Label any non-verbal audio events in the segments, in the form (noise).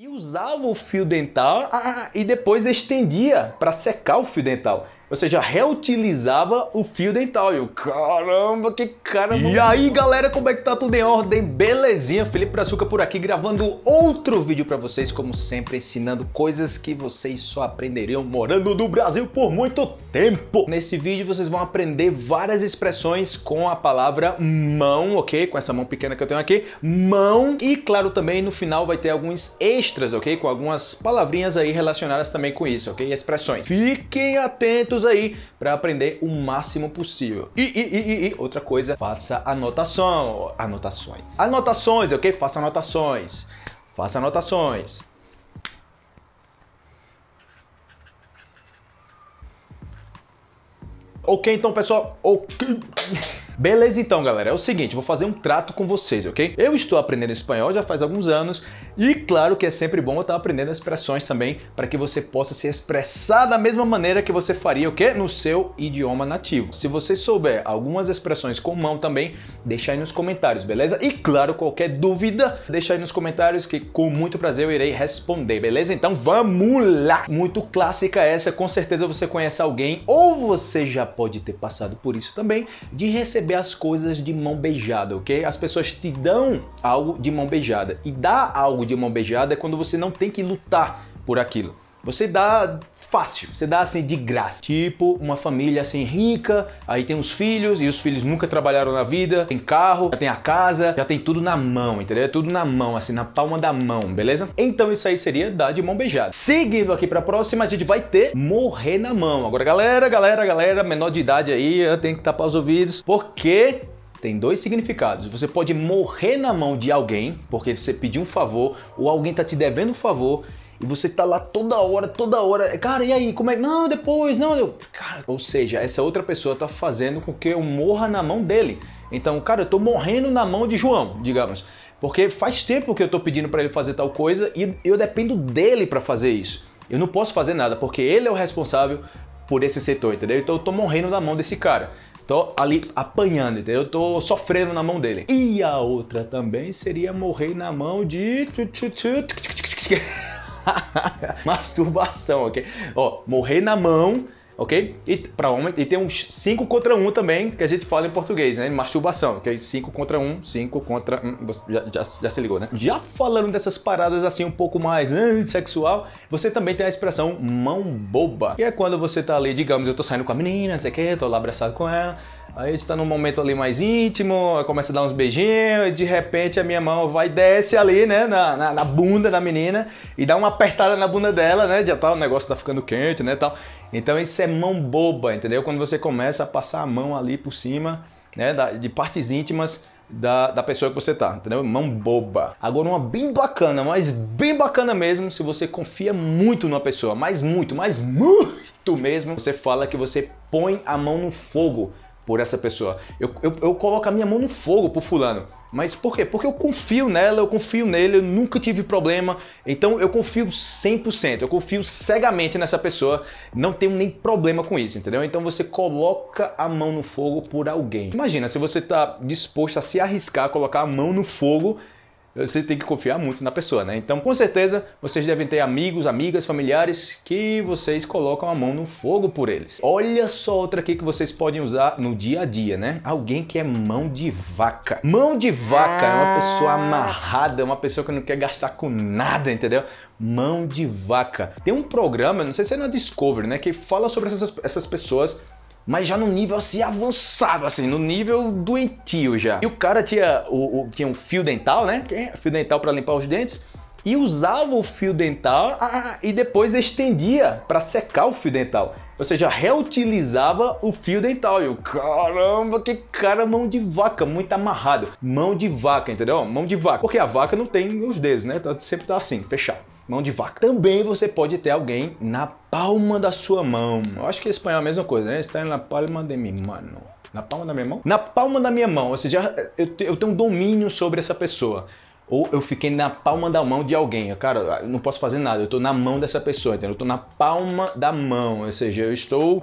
e usava o fio dental ah, e depois estendia para secar o fio dental. Ou seja, reutilizava o fio dental. E eu, caramba, que cara. E aí, galera, como é que tá tudo em ordem? Belezinha? Felipe Brazuca por aqui gravando outro vídeo para vocês, como sempre, ensinando coisas que vocês só aprenderiam morando no Brasil por muito tempo. Nesse vídeo vocês vão aprender várias expressões com a palavra mão, ok? Com essa mão pequena que eu tenho aqui, mão. E claro, também no final vai ter alguns extras, ok? Com algumas palavrinhas aí relacionadas também com isso, ok? Expressões. Fiquem atentos minutos aí para aprender o máximo possível. E, e, e, e, outra coisa, faça anotação, anotações. Anotações, é ok? Faça anotações. Faça anotações. Ok, então, pessoal. Ok. (laughs) Beleza então, galera, é o seguinte, vou fazer um trato com vocês, ok? Eu estou aprendendo espanhol já faz alguns anos e claro que é sempre bom eu estar aprendendo expressões também para que você possa se expressar da mesma maneira que você faria o No seu idioma nativo. Se você souber algumas expressões com mão também, deixa aí nos comentários, beleza? E claro, qualquer dúvida, deixa aí nos comentários que com muito prazer eu irei responder, beleza? Então vamos lá! Muito clássica essa, com certeza você conhece alguém ou você já pode ter passado por isso também, de receber receber as coisas de mão beijada, ok? As pessoas te dão algo de mão beijada. E dar algo de mão beijada é quando você não tem que lutar por aquilo. Você dá fácil. Você dá assim de graça. Tipo uma família assim rica, aí tem os filhos e os filhos nunca trabalharam na vida, tem carro, já tem a casa, já tem tudo na mão, entendeu? É tudo na mão, assim, na palma da mão, beleza? Então isso aí seria dar de mão beijada. Seguindo aqui para a próxima, a gente vai ter morrer na mão. Agora, galera, galera, galera, menor de idade aí, tem que tapar os ouvidos, porque tem dois significados. Você pode morrer na mão de alguém, porque você pediu um favor, ou alguém está te devendo um favor, e você tá lá toda hora, toda hora. Cara, e aí? Como é? Não, depois, não. Eu... Cara, ou seja, essa outra pessoa tá fazendo com que eu morra na mão dele. Então, cara, eu tô morrendo na mão de João, digamos. Porque faz tempo que eu tô pedindo para ele fazer tal coisa e eu dependo dele para fazer isso. Eu não posso fazer nada, porque ele é o responsável por esse setor, entendeu? Então eu tô morrendo na mão desse cara. Tô ali apanhando, entendeu? Eu tô sofrendo na mão dele. E a outra também seria morrer na mão de. (laughs) Masturbação, ok? Ó, morrer na mão, ok? E para homem, e tem uns 5 contra 1 um também, que a gente fala em português, né? Masturbação, ok? 5 contra 1, um, 5 contra. Um, já, já, já, se ligou, né? Já falando dessas paradas assim um pouco mais né, sexual, você também tem a expressão mão boba, que é quando você tá ali, digamos, eu tô saindo com a menina, não sei o que, tô lá abraçado com ela. Aí a gente tá num momento ali mais íntimo, começa a dar uns beijinhos, e de repente a minha mão vai desce ali, né, na, na, na, bunda da menina, e dá uma apertada na bunda dela, né, já tá, o negócio tá ficando quente, né, tal. Então isso é mão boba, entendeu? Quando você começa a passar a mão ali por cima, né, da, de partes íntimas da, da pessoa que você tá, entendeu? Mão boba. Agora, uma bem bacana, mas bem bacana mesmo, se você confia muito numa pessoa, mas muito, mas muito mesmo, você fala que você põe a mão no fogo, por essa pessoa. Eu, eu, eu, coloco a minha mão no fogo por fulano. Mas por quê? Porque eu confio nela, eu confio nele, eu nunca tive problema. Então eu confio 100%, eu confio cegamente nessa pessoa, não tenho nem problema com isso, entendeu? Então você coloca a mão no fogo por alguém. Imagina se você está disposto a se arriscar, colocar a mão no fogo você tem que confiar muito na pessoa, né? Então, com certeza, vocês devem ter amigos, amigas, familiares que vocês colocam a mão no fogo por eles. Olha só outra aqui que vocês podem usar no dia a dia, né? Alguém que é mão de vaca. Mão de vaca é uma ah. pessoa amarrada, é uma pessoa que não quer gastar com nada, entendeu? Mão de vaca. Tem um programa, não sei se é na Discovery, né, que fala sobre essas, essas pessoas mas já no nível assim avançado, assim, no nível doentio já. E o cara tinha, o, o tinha um fio dental, né? É fio dental para limpar os dentes e usava o fio dental ah, ah, ah e depois estendia para secar o fio dental. Ou seja, reutilizava o fio dental. E o caramba, que cara mão de vaca, muito amarrado. Mão de vaca, entendeu? Mão de vaca. Porque a vaca não tem os dedos, né? Então sempre tá assim, fechado mão de vaca. Também você pode ter alguém na palma da sua mão. Eu acho que em espanhol é a mesma coisa, né? Está na palma de minha mano. Na palma da minha mão? Na palma da minha mão, ou seja, eu, eu tenho um domínio sobre essa pessoa. Ou eu fiquei na palma da mão de alguém. Eu, cara, eu não posso fazer nada, eu estou na mão dessa pessoa, entendeu? Eu estou na palma da mão, ou seja, eu estou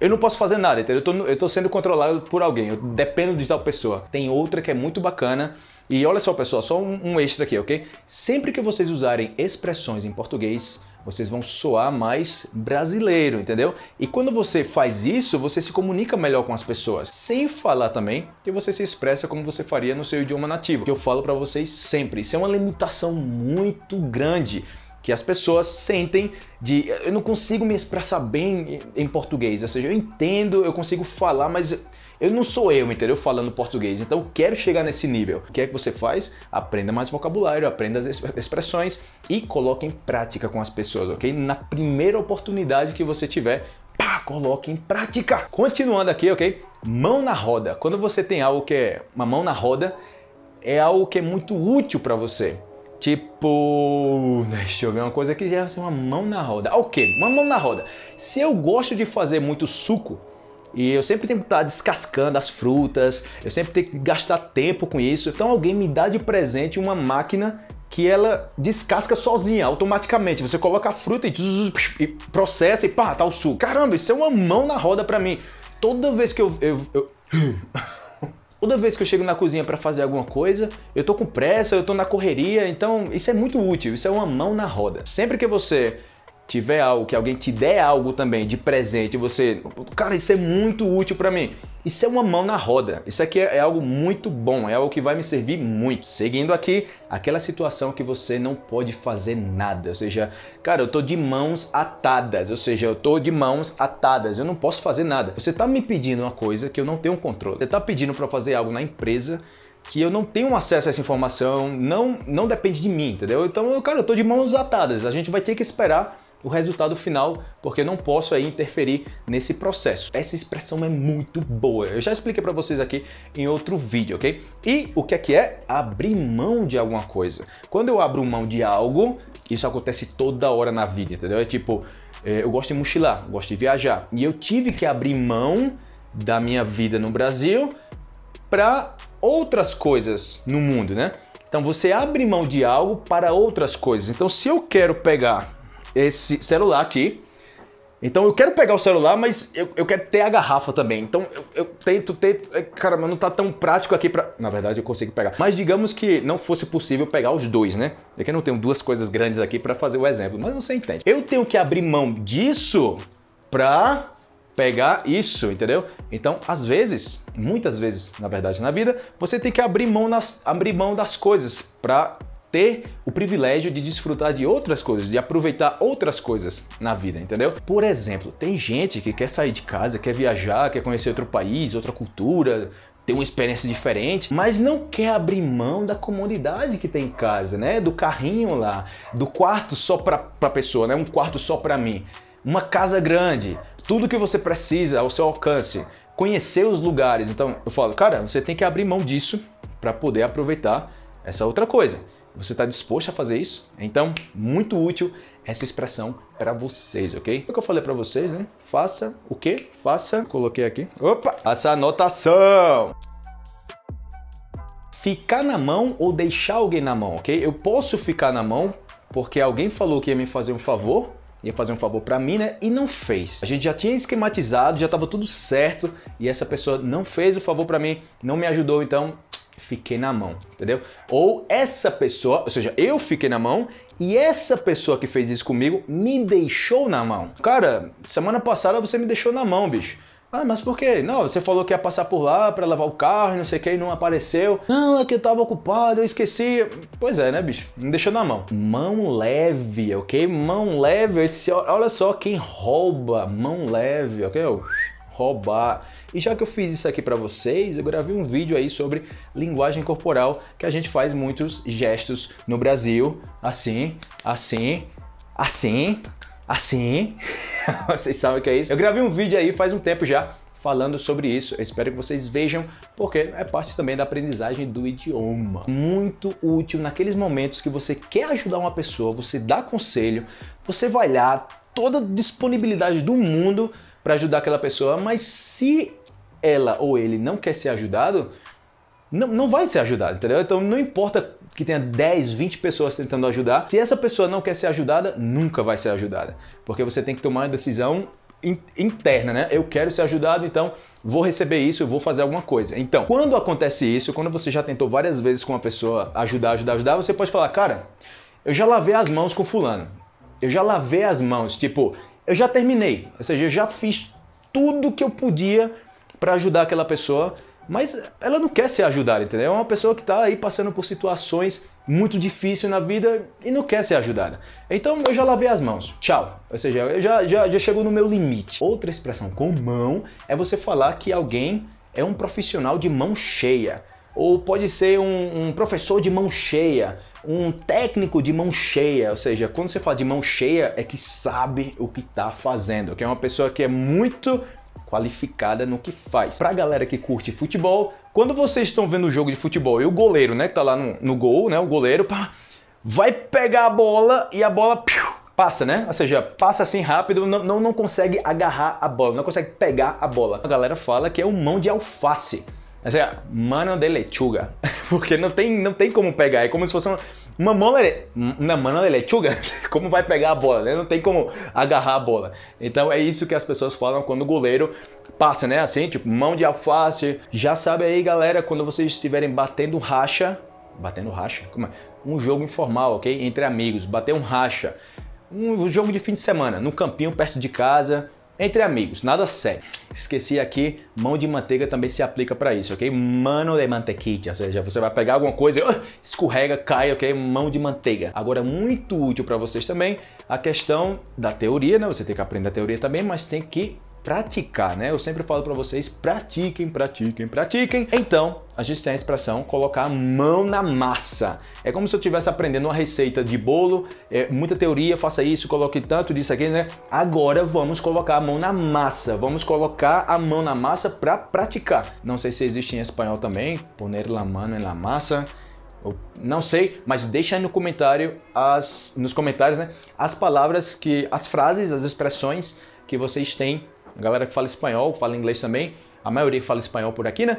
eu não posso fazer nada, entendeu? Eu tô, eu tô sendo controlado por alguém, eu dependo de tal pessoa. Tem outra que é muito bacana. E olha só, pessoal, só um, um extra aqui, ok? Sempre que vocês usarem expressões em português, vocês vão soar mais brasileiro, entendeu? E quando você faz isso, você se comunica melhor com as pessoas, sem falar também que você se expressa como você faria no seu idioma nativo, que eu falo para vocês sempre. Isso é uma limitação muito grande que as pessoas sentem de eu não consigo me expressar bem em português, ou seja, eu entendo, eu consigo falar, mas eu não sou eu, entendeu? Falando português. Então eu quero chegar nesse nível. O que é que você faz? Aprenda mais vocabulário, aprenda as expressões e coloque em prática com as pessoas, ok? Na primeira oportunidade que você tiver, pá, coloque em prática. Continuando aqui, ok? Mão na roda. Quando você tem algo que é uma mão na roda, é algo que é muito útil para você Tipo, deixa eu ver uma coisa que já é assim, uma mão na roda. Ah, ok, uma mão na roda. Se eu gosto de fazer muito suco, e eu sempre tenho que estar descascando as frutas, eu sempre tenho que gastar tempo com isso. Então alguém me dá de presente uma máquina que ela descasca sozinha, automaticamente. Você coloca a fruta e, e processa e pá, tá o suco. Caramba, isso é uma mão na roda para mim. Toda vez que eu, eu, eu... Toda vez que eu chego na cozinha para fazer alguma coisa, eu tô com pressa, eu tô na correria, então isso é muito útil, isso é uma mão na roda. Sempre que você tiver algo, que alguém te der algo também de presente, você, cara, isso é muito útil para mim. Isso é uma mão na roda. Isso aqui é, é algo muito bom, é algo que vai me servir muito. Seguindo aqui, aquela situação que você não pode fazer nada, ou seja, cara, eu tô de mãos atadas, ou seja, eu tô de mãos atadas, eu não posso fazer nada. Você tá me pedindo uma coisa que eu não tenho controle. Você tá pedindo para fazer algo na empresa que eu não tenho acesso a essa informação, não não depende de mim, entendeu? Então, cara, eu tô de mãos atadas. A gente vai ter que esperar o resultado final, porque eu não posso aí interferir nesse processo. Essa expressão é muito boa. Eu já expliquei para vocês aqui em outro vídeo, ok? E o que é que é? Abrir mão de alguma coisa. Quando eu abro mão de algo, isso acontece toda hora na vida, entendeu? É tipo, é, eu gosto de mochilar, gosto de viajar. E eu tive que abrir mão da minha vida no Brasil para outras coisas no mundo, né? Então você abre mão de algo para outras coisas. Então se eu quero pegar esse celular aqui. Então eu quero pegar o celular, mas eu, eu quero ter a garrafa também. Então eu, eu tento, tento. É, cara, mas não tá tão prático aqui pra. Na verdade eu consigo pegar. Mas digamos que não fosse possível pegar os dois, né? É que eu não tenho duas coisas grandes aqui para fazer o exemplo, mas você entende. Eu tenho que abrir mão disso pra pegar isso, entendeu? Então, às vezes, muitas vezes, na verdade, na vida, você tem que abrir mão, nas, abrir mão das coisas para ter o privilégio de desfrutar de outras coisas, de aproveitar outras coisas na vida, entendeu? Por exemplo, tem gente que quer sair de casa, quer viajar, quer conhecer outro país, outra cultura, ter uma experiência diferente, mas não quer abrir mão da comodidade que tem em casa, né? Do carrinho lá, do quarto só para pra pessoa, né? Um quarto só para mim. Uma casa grande, tudo que você precisa ao seu alcance, conhecer os lugares. Então, eu falo, cara, você tem que abrir mão disso para poder aproveitar essa outra coisa. Você está disposto a fazer isso? Então, muito útil essa expressão para vocês, ok? O que eu falei para vocês, né? Faça o que? Faça, coloquei aqui, opa, essa anotação ficar na mão ou deixar alguém na mão, ok? Eu posso ficar na mão porque alguém falou que ia me fazer um favor, ia fazer um favor para mim, né? E não fez. A gente já tinha esquematizado, já estava tudo certo e essa pessoa não fez o favor para mim, não me ajudou, então fiquei na mão, entendeu? Ou essa pessoa, ou seja, eu fiquei na mão e essa pessoa que fez isso comigo me deixou na mão. Cara, semana passada você me deixou na mão, bicho. Ah, mas por quê? Não, você falou que ia passar por lá para levar o carro, e não sei o que, e não apareceu. Não, é que eu tava ocupado, eu esqueci. Pois é, né, bicho? Me deixou na mão. Mão leve, ok? Mão leve. Olha só quem rouba mão leve, ok? Roubar. E já que eu fiz isso aqui para vocês, eu gravei um vídeo aí sobre linguagem corporal, que a gente faz muitos gestos no Brasil, assim, assim, assim, assim. (laughs) vocês sabem o que é isso? Eu gravei um vídeo aí faz um tempo já falando sobre isso. Eu espero que vocês vejam, porque é parte também da aprendizagem do idioma. Muito útil naqueles momentos que você quer ajudar uma pessoa, você dá conselho, você vai lá toda disponibilidade do mundo para ajudar aquela pessoa, mas se ela ou ele não quer ser ajudado, não, não vai ser ajudado, entendeu? Então não importa que tenha 10, 20 pessoas tentando ajudar, se essa pessoa não quer ser ajudada, nunca vai ser ajudada. Porque você tem que tomar uma decisão interna, né? Eu quero ser ajudado, então vou receber isso, eu vou fazer alguma coisa. Então, quando acontece isso, quando você já tentou várias vezes com uma pessoa ajudar, ajudar, ajudar, você pode falar, cara, eu já lavei as mãos com fulano. Eu já lavei as mãos, tipo, eu já terminei. Ou seja, eu já fiz tudo que eu podia para ajudar aquela pessoa, mas ela não quer ser ajudada, entendeu? É uma pessoa que está aí passando por situações muito difíceis na vida e não quer ser ajudada. Então eu já lavei as mãos, tchau. Ou seja, eu já, já, já chegou no meu limite. Outra expressão com mão é você falar que alguém é um profissional de mão cheia. Ou pode ser um, um professor de mão cheia, um técnico de mão cheia, ou seja, quando você fala de mão cheia é que sabe o que está fazendo, que é uma pessoa que é muito qualificada no que faz. Pra galera que curte futebol, quando vocês estão vendo o jogo de futebol e o goleiro, né, que tá lá no, no gol, né, o goleiro, pá, vai pegar a bola e a bola piu, passa, né? Ou seja, passa assim rápido, não, não, não consegue agarrar a bola, não consegue pegar a bola. A galera fala que é um mão de alface. Ou seja, é mano de lechuga. (laughs) Porque não tem, não tem como pegar, é como se fosse uma uma mão na, mão na lechuga, (laughs) como vai pegar a bola, né? Não tem como agarrar a bola. Então é isso que as pessoas falam quando o goleiro passa, né? Assim, tipo, mão de alface. Já sabe aí, galera, quando vocês estiverem batendo racha, batendo racha, como é? Um jogo informal, ok? Entre amigos, bater um racha. Um jogo de fim de semana, no campinho perto de casa, entre amigos, nada sério. Esqueci aqui, mão de manteiga também se aplica para isso, ok? Mano de mantequilla, ou seja, você vai pegar alguma coisa, ah, escorrega, cai, ok? Mão de manteiga. Agora, muito útil para vocês também a questão da teoria, né? Você tem que aprender a teoria também, mas tem que praticar, né? Eu sempre falo para vocês, pratiquem, pratiquem, pratiquem. Então, a gente tem a expressão colocar a mão na massa. É como se eu estivesse aprendendo uma receita de bolo, é, muita teoria, faça isso, coloque tanto disso aqui, né? Agora vamos colocar a mão na massa, vamos colocar a mão na massa para praticar. Não sei se existe em espanhol também, poner la mano en la massa. Eu não sei, mas deixa aí no comentário as, nos comentários, né, as palavras que, as frases, as expressões que vocês têm a galera que fala espanhol, fala inglês também, a maioria fala espanhol por aqui, né?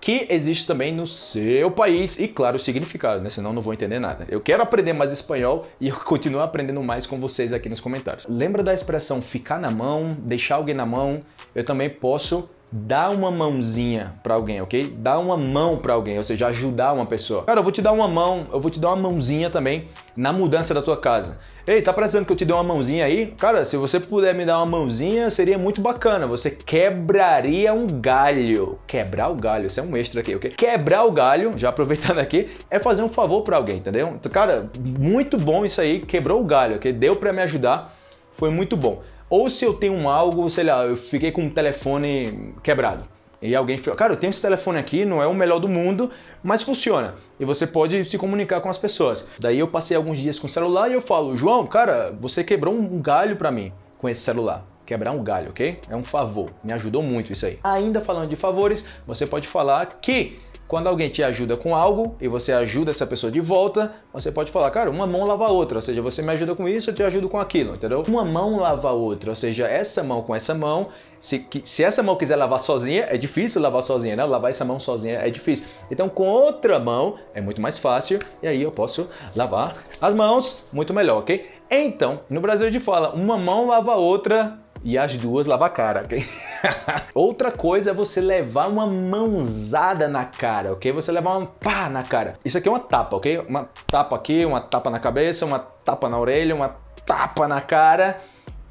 Que existe também no seu país e, claro, o significado, né? Senão não vou entender nada. Eu quero aprender mais espanhol e eu (laughs) continuo aprendendo mais com vocês aqui nos comentários. Lembra da expressão ficar na mão, deixar alguém na mão? Eu também posso dá uma mãozinha para alguém, ok? Dá uma mão para alguém, ou seja, ajudar uma pessoa. Cara, eu vou te dar uma mão, eu vou te dar uma mãozinha também na mudança da tua casa. Ei, tá precisando que eu te dê uma mãozinha aí? Cara, se você puder me dar uma mãozinha, seria muito bacana. Você quebraria um galho. Quebrar o galho, isso é um extra aqui, ok? Quebrar o galho, já aproveitando aqui, é fazer um favor para alguém, entendeu? Cara, muito bom isso aí, quebrou o galho, ok? Deu para me ajudar, foi muito bom. Ou se eu tenho algo, sei lá, eu fiquei com um telefone quebrado. E alguém falou, cara, eu tenho esse telefone aqui, não é o melhor do mundo, mas funciona. E você pode se comunicar com as pessoas. Daí eu passei alguns dias com o celular e eu falo, João, cara, você quebrou um galho para mim com esse celular quebrar um galho, ok? É um favor, me ajudou muito isso aí. Ainda falando de favores, você pode falar que quando alguém te ajuda com algo e você ajuda essa pessoa de volta, você pode falar, cara, uma mão lava a outra, ou seja, você me ajuda com isso, eu te ajudo com aquilo, entendeu? Uma mão lava a outra, ou seja, essa mão com essa mão, se, se essa mão quiser lavar sozinha, é difícil lavar sozinha, né? Lavar essa mão sozinha é difícil. Então, com outra mão é muito mais fácil e aí eu posso lavar as mãos muito melhor, ok? Então, no Brasil a gente fala, uma mão lava a outra e as duas lavar a cara, ok? (laughs) Outra coisa é você levar uma mãozada na cara, ok? Você levar um pá na cara. Isso aqui é uma tapa, ok? Uma tapa aqui, uma tapa na cabeça, uma tapa na orelha, uma tapa na cara.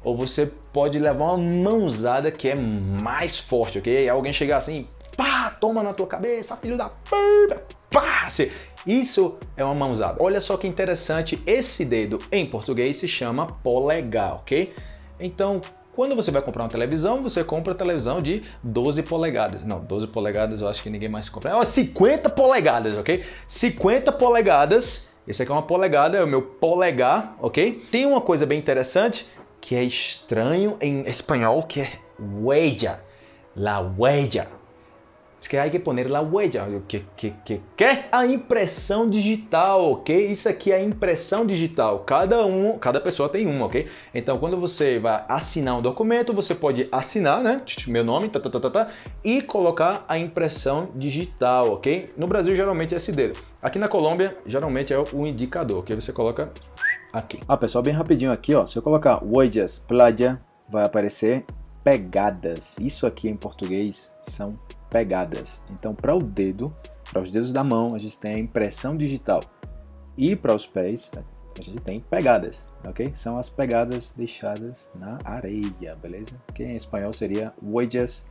Ou você pode levar uma mãozada que é mais forte, ok? Alguém chegar assim, pá, toma na tua cabeça, filho da puta, pá. Isso é uma mãozada. Olha só que interessante, esse dedo em português se chama polegar, ok? Então, quando você vai comprar uma televisão, você compra a televisão de 12 polegadas. Não, 12 polegadas eu acho que ninguém mais compra. É uma 50 polegadas, ok? 50 polegadas. Esse aqui é uma polegada, é o meu polegar, ok? Tem uma coisa bem interessante que é estranho em espanhol, que é huella. La huella, Diz que hay que poner la huella. Eu, que, que, que, que? A impressão digital, ok? Isso aqui é impressão digital. Cada um, cada pessoa tem uma, ok? Então, quando você vai assinar um documento, você pode assinar, né? Meu nome, tá, tá, tá, tá, tá e colocar a impressão digital, ok? No Brasil, geralmente é esse dedo. Aqui na Colômbia, geralmente é o indicador, ok? Você coloca aqui. Ah, pessoal, bem rapidinho aqui, ó. Se eu colocar huellas, playa, vai aparecer pegadas. Isso aqui em português são pegadas. Então, para o dedo, para os dedos da mão, a gente tem a impressão digital. E para os pés, a gente tem pegadas, ok? São as pegadas deixadas na areia, beleza? Que em espanhol seria huellas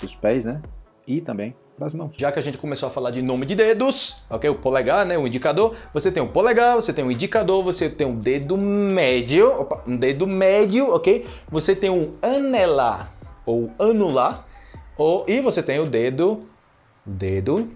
dos pés, né? E também para as mãos. Já que a gente começou a falar de nome de dedos, ok? O polegar, né? O indicador. Você tem o polegar, você tem o indicador, você tem um dedo médio, opa, um dedo médio, ok? Você tem um anelar ou anular, ou, e você tem o dedo, dedo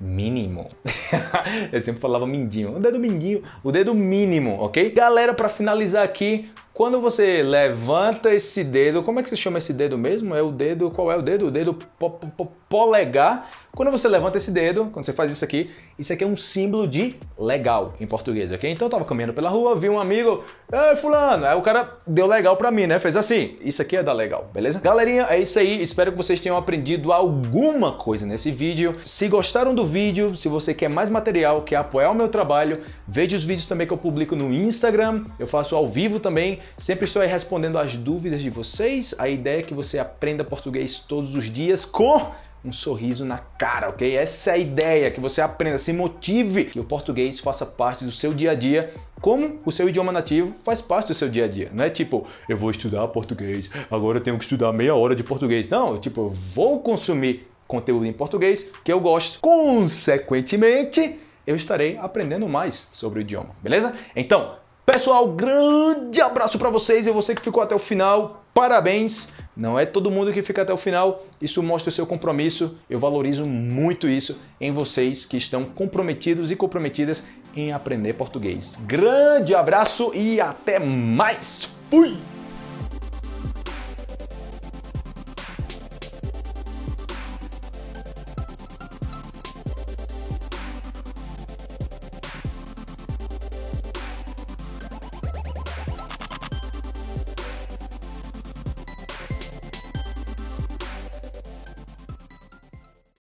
mínimo. (laughs) Eu sempre falava mindinho, o dedo mindinho, o dedo mínimo, ok? Galera, para finalizar aqui, quando você levanta esse dedo, como é que se chama esse dedo mesmo? É o dedo, qual é o dedo? O dedo pop, pop, polegar. Quando você levanta esse dedo, quando você faz isso aqui, isso aqui é um símbolo de legal em português, ok? Então eu tava caminhando pela rua, vi um amigo, ei fulano, aí o cara deu legal pra mim, né? Fez assim, isso aqui é dar legal, beleza? Galerinha, é isso aí, espero que vocês tenham aprendido alguma coisa nesse vídeo. Se gostaram do vídeo, se você quer mais material, quer apoiar o meu trabalho, veja os vídeos também que eu publico no Instagram, eu faço ao vivo também, sempre estou aí respondendo as dúvidas de vocês, a ideia é que você aprenda português todos os dias com um sorriso na cara, ok? Essa é a ideia, que você aprenda, se motive, que o português faça parte do seu dia a dia, como o seu idioma nativo faz parte do seu dia a dia. Não é tipo, eu vou estudar português, agora eu tenho que estudar meia hora de português. Não, tipo, eu vou consumir conteúdo em português que eu gosto. Consequentemente, eu estarei aprendendo mais sobre o idioma, beleza? Então, pessoal, grande abraço para vocês e você que ficou até o final. Parabéns! Não é todo mundo que fica até o final. Isso mostra o seu compromisso. Eu valorizo muito isso em vocês que estão comprometidos e comprometidas em aprender português. Grande abraço e até mais. Fui!